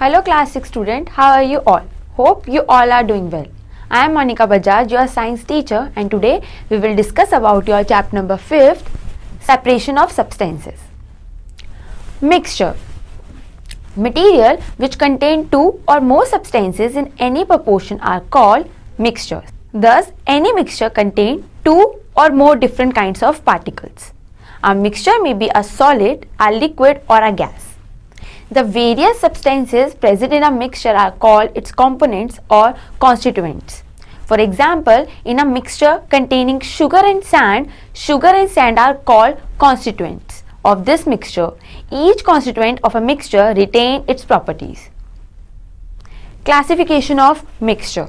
Hello class 6 student, how are you all? Hope you all are doing well. I am Monica Bajaj, your science teacher and today we will discuss about your chapter number 5th, Separation of Substances. Mixture Material which contain two or more substances in any proportion are called mixtures. Thus, any mixture contain two or more different kinds of particles. A mixture may be a solid, a liquid or a gas. The various substances present in a mixture are called its components or constituents. For example, in a mixture containing sugar and sand, sugar and sand are called constituents of this mixture. Each constituent of a mixture retains its properties. Classification of mixture.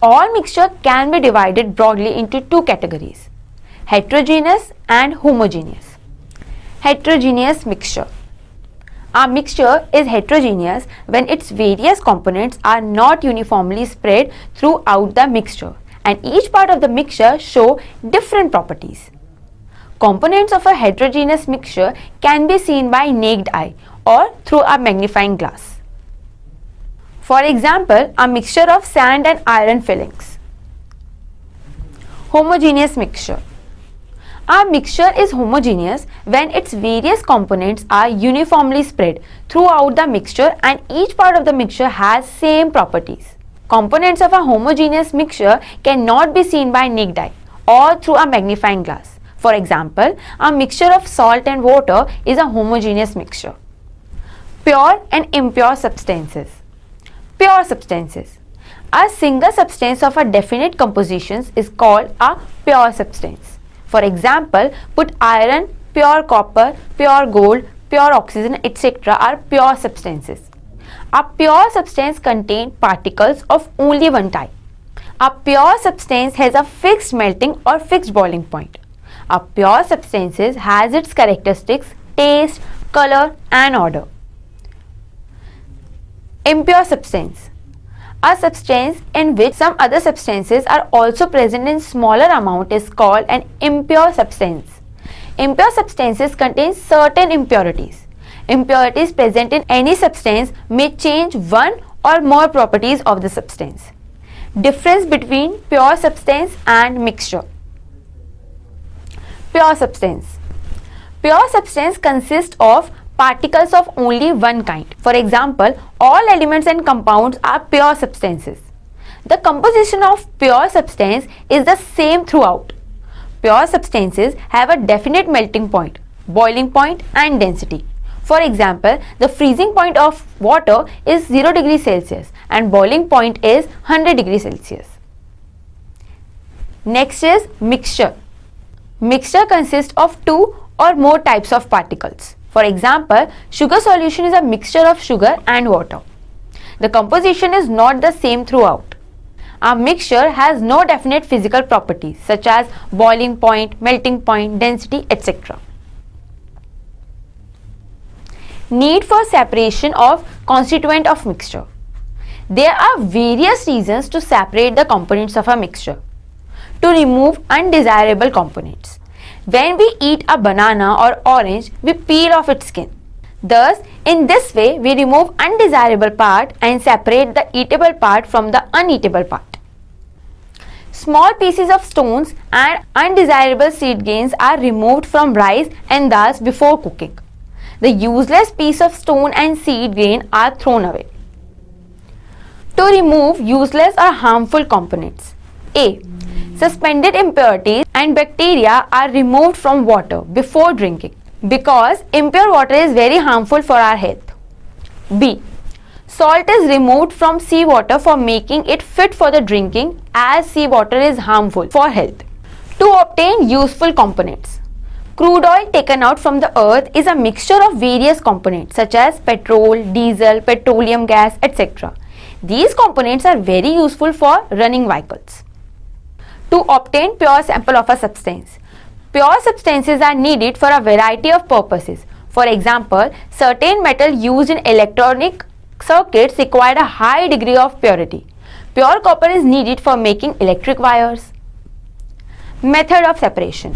All mixture can be divided broadly into two categories, heterogeneous and homogeneous. Heterogeneous mixture a mixture is heterogeneous when its various components are not uniformly spread throughout the mixture and each part of the mixture show different properties. Components of a heterogeneous mixture can be seen by naked eye or through a magnifying glass. For example, a mixture of sand and iron fillings. Homogeneous mixture a mixture is homogeneous when its various components are uniformly spread throughout the mixture and each part of the mixture has same properties. Components of a homogeneous mixture cannot be seen by naked eye or through a magnifying glass. For example, a mixture of salt and water is a homogeneous mixture. Pure and impure substances. Pure substances. A single substance of a definite composition is called a pure substance. For example, put iron, pure copper, pure gold, pure oxygen, etc. are pure substances. A pure substance contains particles of only one type. A pure substance has a fixed melting or fixed boiling point. A pure substance has its characteristics, taste, color and odor. Impure substance a substance in which some other substances are also present in smaller amount is called an impure substance. Impure substances contain certain impurities. Impurities present in any substance may change one or more properties of the substance. Difference between pure substance and mixture. Pure substance. Pure substance consists of particles of only one kind. For example, all elements and compounds are pure substances. The composition of pure substance is the same throughout. Pure substances have a definite melting point, boiling point and density. For example, the freezing point of water is 0 degree Celsius and boiling point is 100 degree Celsius. Next is mixture. Mixture consists of two or more types of particles. For example, sugar solution is a mixture of sugar and water. The composition is not the same throughout. A mixture has no definite physical properties such as boiling point, melting point, density, etc. Need for separation of constituent of mixture. There are various reasons to separate the components of a mixture. To remove undesirable components when we eat a banana or orange, we peel off its skin. Thus, in this way, we remove undesirable part and separate the eatable part from the uneatable part. Small pieces of stones and undesirable seed grains are removed from rice and thus before cooking. The useless piece of stone and seed grain are thrown away. To remove useless or harmful components. A. Suspended impurities and bacteria are removed from water before drinking because impure water is very harmful for our health. B. Salt is removed from seawater for making it fit for the drinking as seawater is harmful for health. To obtain useful components. Crude oil taken out from the earth is a mixture of various components such as petrol, diesel, petroleum gas, etc. These components are very useful for running vehicles to obtain pure sample of a substance. Pure substances are needed for a variety of purposes. For example, certain metal used in electronic circuits require a high degree of purity. Pure copper is needed for making electric wires. Method of separation.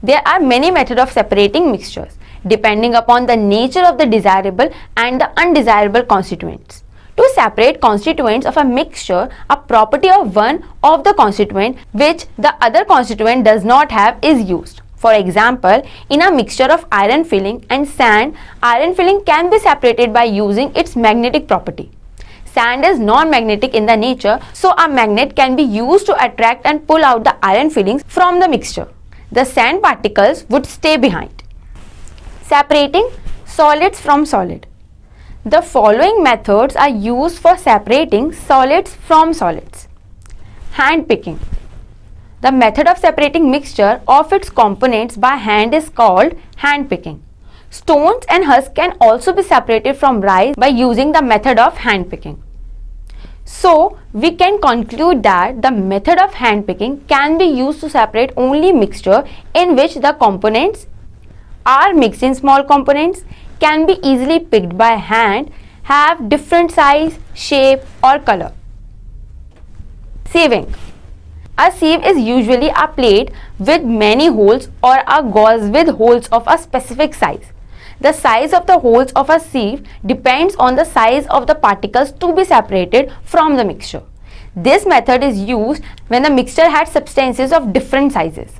There are many methods of separating mixtures depending upon the nature of the desirable and the undesirable constituents. To separate constituents of a mixture, a property of one of the constituent which the other constituent does not have is used. For example, in a mixture of iron filling and sand, iron filling can be separated by using its magnetic property. Sand is non-magnetic in the nature, so a magnet can be used to attract and pull out the iron fillings from the mixture. The sand particles would stay behind. Separating solids from solid. The following methods are used for separating solids from solids. Hand picking. The method of separating mixture of its components by hand is called hand picking. Stones and husk can also be separated from rice by using the method of hand picking. So, we can conclude that the method of hand picking can be used to separate only mixture in which the components are mixed in small components can be easily picked by hand have different size, shape or color. Sieving A sieve is usually a plate with many holes or a gauze with holes of a specific size. The size of the holes of a sieve depends on the size of the particles to be separated from the mixture. This method is used when the mixture had substances of different sizes.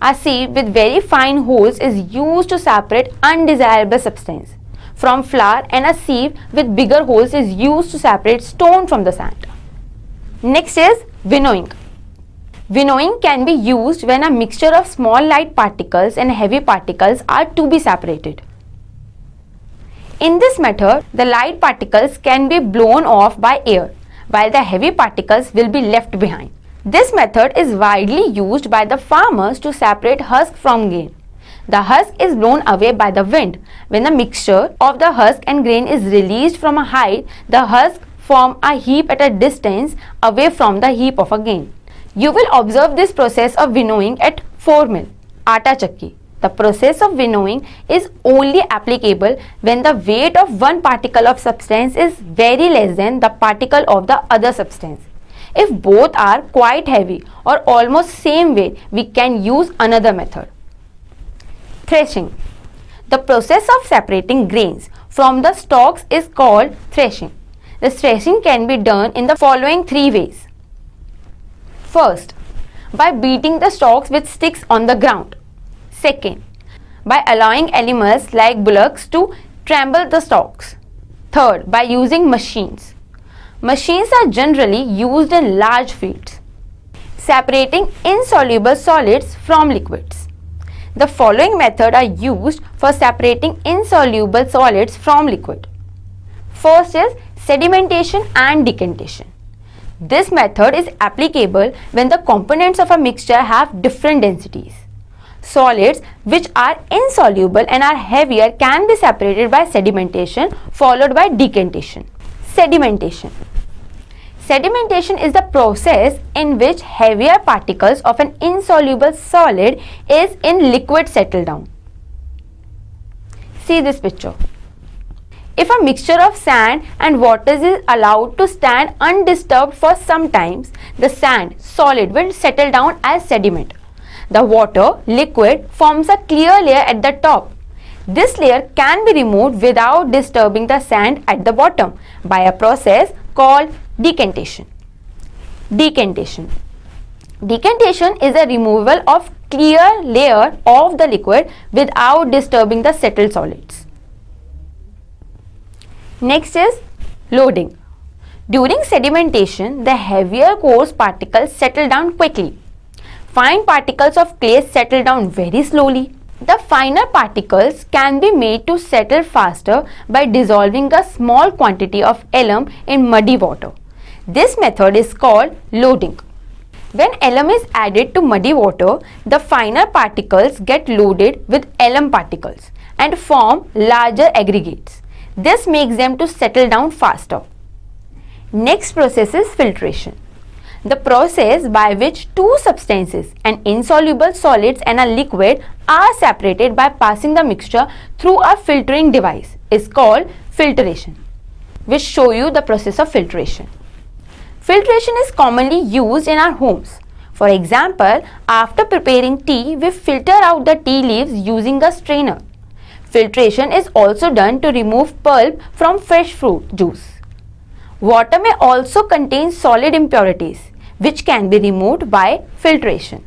A sieve with very fine holes is used to separate undesirable substance from flour and a sieve with bigger holes is used to separate stone from the sand. Next is winnowing. Winnowing can be used when a mixture of small light particles and heavy particles are to be separated. In this method, the light particles can be blown off by air while the heavy particles will be left behind. This method is widely used by the farmers to separate husk from grain. The husk is blown away by the wind. When the mixture of the husk and grain is released from a height, the husk form a heap at a distance away from the heap of a grain. You will observe this process of winnowing at 4 mill, atta chakki. The process of winnowing is only applicable when the weight of one particle of substance is very less than the particle of the other substance. If both are quite heavy or almost same weight, we can use another method. Threshing. The process of separating grains from the stalks is called threshing. The threshing can be done in the following three ways. First, by beating the stalks with sticks on the ground. Second, by allowing animals like bullocks to trample the stalks. Third, by using machines. Machines are generally used in large fields, separating insoluble solids from liquids. The following method are used for separating insoluble solids from liquid. First is sedimentation and decantation. This method is applicable when the components of a mixture have different densities. Solids which are insoluble and are heavier can be separated by sedimentation followed by decantation. Sedimentation Sedimentation is the process in which heavier particles of an insoluble solid is in liquid settle down. See this picture. If a mixture of sand and water is allowed to stand undisturbed for some times, the sand solid will settle down as sediment. The water liquid forms a clear layer at the top. This layer can be removed without disturbing the sand at the bottom by a process called Decantation. Decantation. Decantation is a removal of clear layer of the liquid without disturbing the settled solids. Next is loading. During sedimentation, the heavier coarse particles settle down quickly. Fine particles of clay settle down very slowly. The finer particles can be made to settle faster by dissolving a small quantity of alum in muddy water. This method is called loading. When alum is added to muddy water, the finer particles get loaded with alum particles and form larger aggregates. This makes them to settle down faster. Next process is filtration. The process by which two substances, an insoluble solids and a liquid are separated by passing the mixture through a filtering device is called filtration. We show you the process of filtration. Filtration is commonly used in our homes. For example, after preparing tea, we filter out the tea leaves using a strainer. Filtration is also done to remove pulp from fresh fruit juice. Water may also contain solid impurities which can be removed by filtration.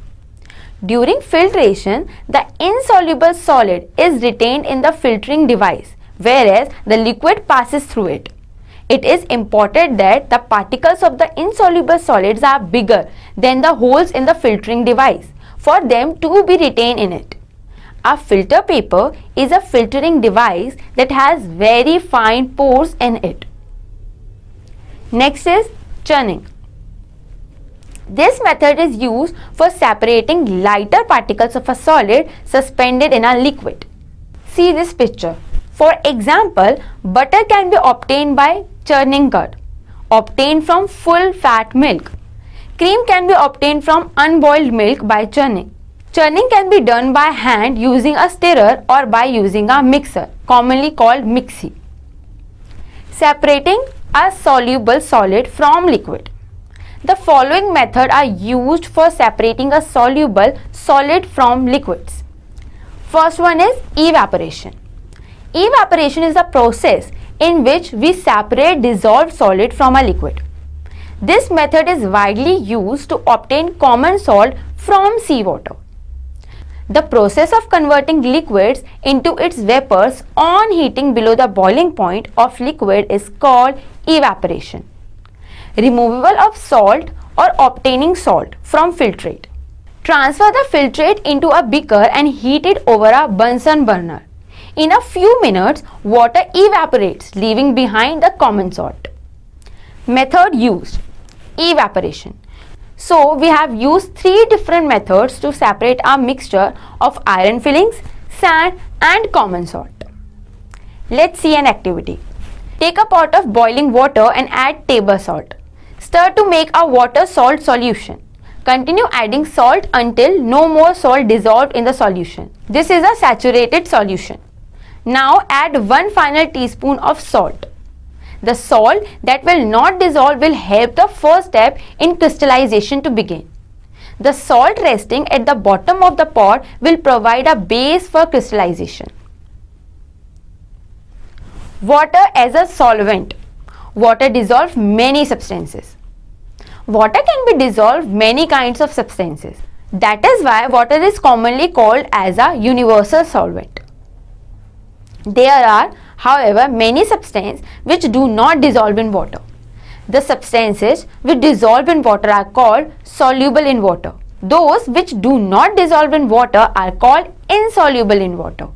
During filtration, the insoluble solid is retained in the filtering device whereas the liquid passes through it it is important that the particles of the insoluble solids are bigger than the holes in the filtering device for them to be retained in it. A filter paper is a filtering device that has very fine pores in it. Next is churning. This method is used for separating lighter particles of a solid suspended in a liquid. See this picture. For example, butter can be obtained by churning curd, obtained from full fat milk. Cream can be obtained from unboiled milk by churning. Churning can be done by hand using a stirrer or by using a mixer, commonly called mixie. Separating a soluble solid from liquid. The following method are used for separating a soluble solid from liquids. First one is evaporation. Evaporation is a process in which we separate dissolved solid from a liquid. This method is widely used to obtain common salt from seawater. The process of converting liquids into its vapors on heating below the boiling point of liquid is called evaporation. Removal of salt or obtaining salt from filtrate. Transfer the filtrate into a beaker and heat it over a Bunsen burner. In a few minutes, water evaporates, leaving behind the common salt. Method used Evaporation. So, we have used three different methods to separate our mixture of iron fillings, sand and common salt. Let's see an activity. Take a pot of boiling water and add table salt. Stir to make a water salt solution. Continue adding salt until no more salt dissolved in the solution. This is a saturated solution. Now add one final teaspoon of salt. The salt that will not dissolve will help the first step in crystallization to begin. The salt resting at the bottom of the pot will provide a base for crystallization. Water as a solvent. Water dissolves many substances. Water can be dissolved many kinds of substances. That is why water is commonly called as a universal solvent. There are however many substances which do not dissolve in water. The substances which dissolve in water are called soluble in water. Those which do not dissolve in water are called insoluble in water.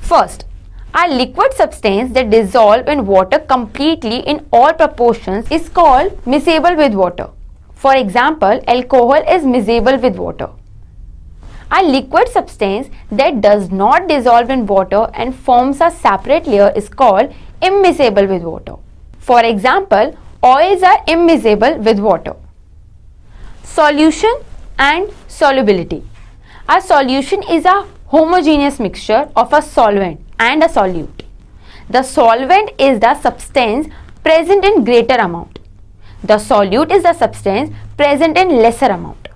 First, a liquid substance that dissolve in water completely in all proportions is called miscible with water. For example, alcohol is miscible with water a liquid substance that does not dissolve in water and forms a separate layer is called immiscible with water. For example, oils are immiscible with water. Solution and solubility. A solution is a homogeneous mixture of a solvent and a solute. The solvent is the substance present in greater amount. The solute is the substance present in lesser amount.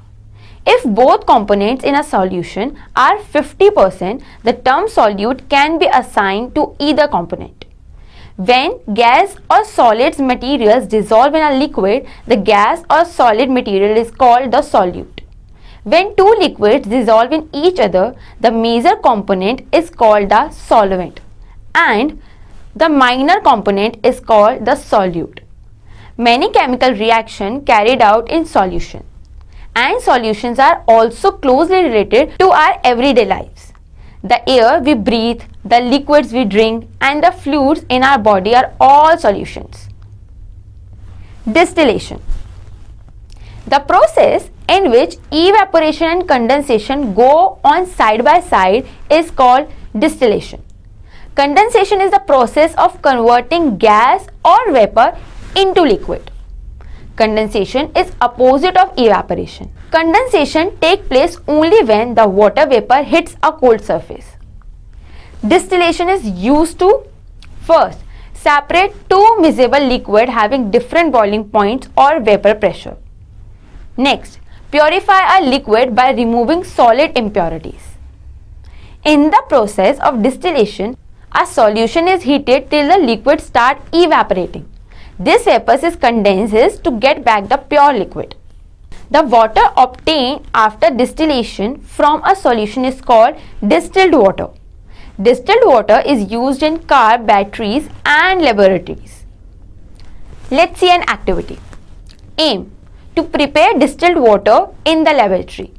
If both components in a solution are 50%, the term solute can be assigned to either component. When gas or solids materials dissolve in a liquid, the gas or solid material is called the solute. When two liquids dissolve in each other, the major component is called the solvent and the minor component is called the solute. Many chemical reactions carried out in solution and solutions are also closely related to our everyday lives. The air we breathe, the liquids we drink and the fluids in our body are all solutions. Distillation The process in which evaporation and condensation go on side by side is called distillation. Condensation is the process of converting gas or vapor into liquid. Condensation is opposite of evaporation. Condensation take place only when the water vapor hits a cold surface. Distillation is used to first separate two miscible liquid having different boiling points or vapor pressure. Next, purify a liquid by removing solid impurities. In the process of distillation, a solution is heated till the liquid start evaporating. This vapour condenses to get back the pure liquid. The water obtained after distillation from a solution is called distilled water. Distilled water is used in car batteries and laboratories. Let's see an activity. Aim to prepare distilled water in the laboratory.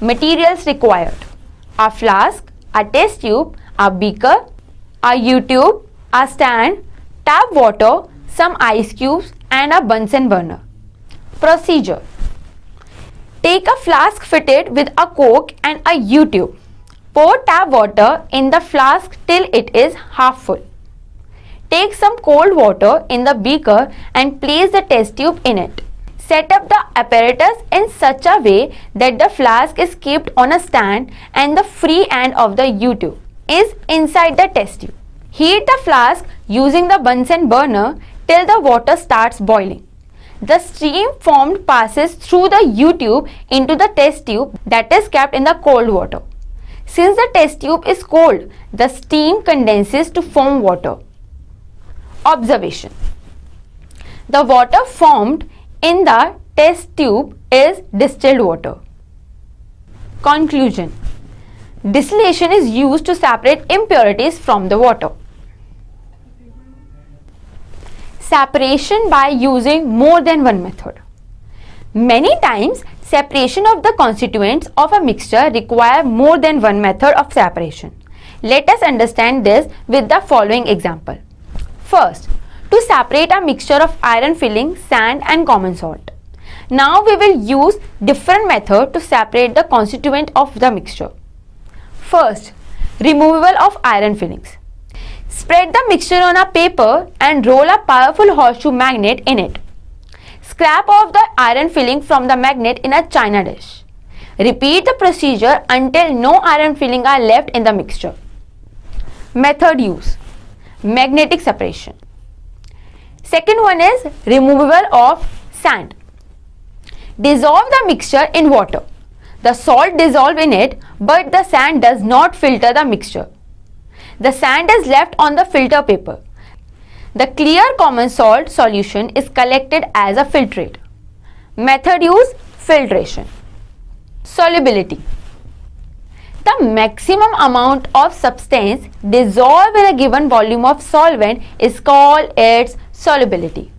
Materials required a flask, a test tube, a beaker, a U-tube, a stand, tap water some ice cubes and a Bunsen burner. Procedure Take a flask fitted with a cork and a U-tube. Pour tap water in the flask till it is half full. Take some cold water in the beaker and place the test tube in it. Set up the apparatus in such a way that the flask is kept on a stand and the free end of the U-tube is inside the test tube. Heat the flask using the Bunsen burner till the water starts boiling. The steam formed passes through the U-tube into the test tube that is kept in the cold water. Since the test tube is cold, the steam condenses to form water. Observation The water formed in the test tube is distilled water. Conclusion Distillation is used to separate impurities from the water. separation by using more than one method. Many times separation of the constituents of a mixture require more than one method of separation. Let us understand this with the following example. First, to separate a mixture of iron filling, sand and common salt. Now we will use different method to separate the constituent of the mixture. First, removal of iron fillings. Spread the mixture on a paper and roll a powerful horseshoe magnet in it. Scrape off the iron filling from the magnet in a china dish. Repeat the procedure until no iron filling are left in the mixture. Method use Magnetic separation. Second one is removal of sand. Dissolve the mixture in water. The salt dissolve in it but the sand does not filter the mixture. The sand is left on the filter paper. The clear common salt solution is collected as a filtrate. Method used filtration. Solubility. The maximum amount of substance dissolved in a given volume of solvent is called its solubility.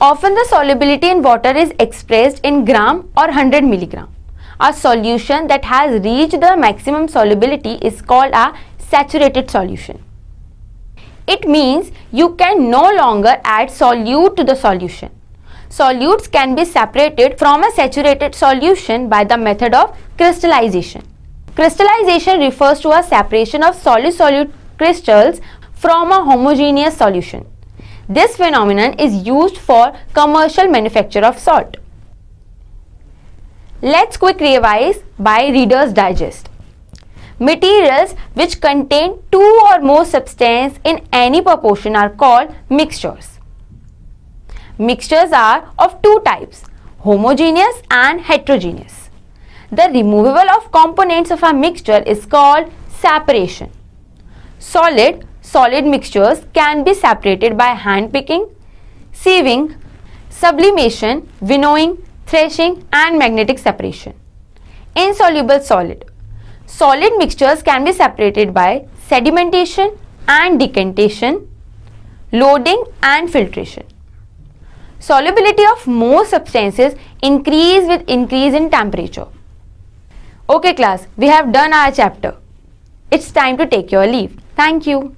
Often the solubility in water is expressed in gram or 100 milligram. A solution that has reached the maximum solubility is called a saturated solution. It means you can no longer add solute to the solution. Solutes can be separated from a saturated solution by the method of crystallization. Crystallization refers to a separation of solid-solute crystals from a homogeneous solution. This phenomenon is used for commercial manufacture of salt. Let's quick revise by Reader's Digest. Materials which contain two or more substances in any proportion are called mixtures. Mixtures are of two types, homogeneous and heterogeneous. The removal of components of a mixture is called separation. Solid, solid mixtures can be separated by hand picking, sieving, sublimation, winnowing, threshing and magnetic separation. Insoluble solid Solid mixtures can be separated by sedimentation and decantation, loading and filtration. Solubility of most substances increase with increase in temperature. Okay class, we have done our chapter. It's time to take your leave. Thank you.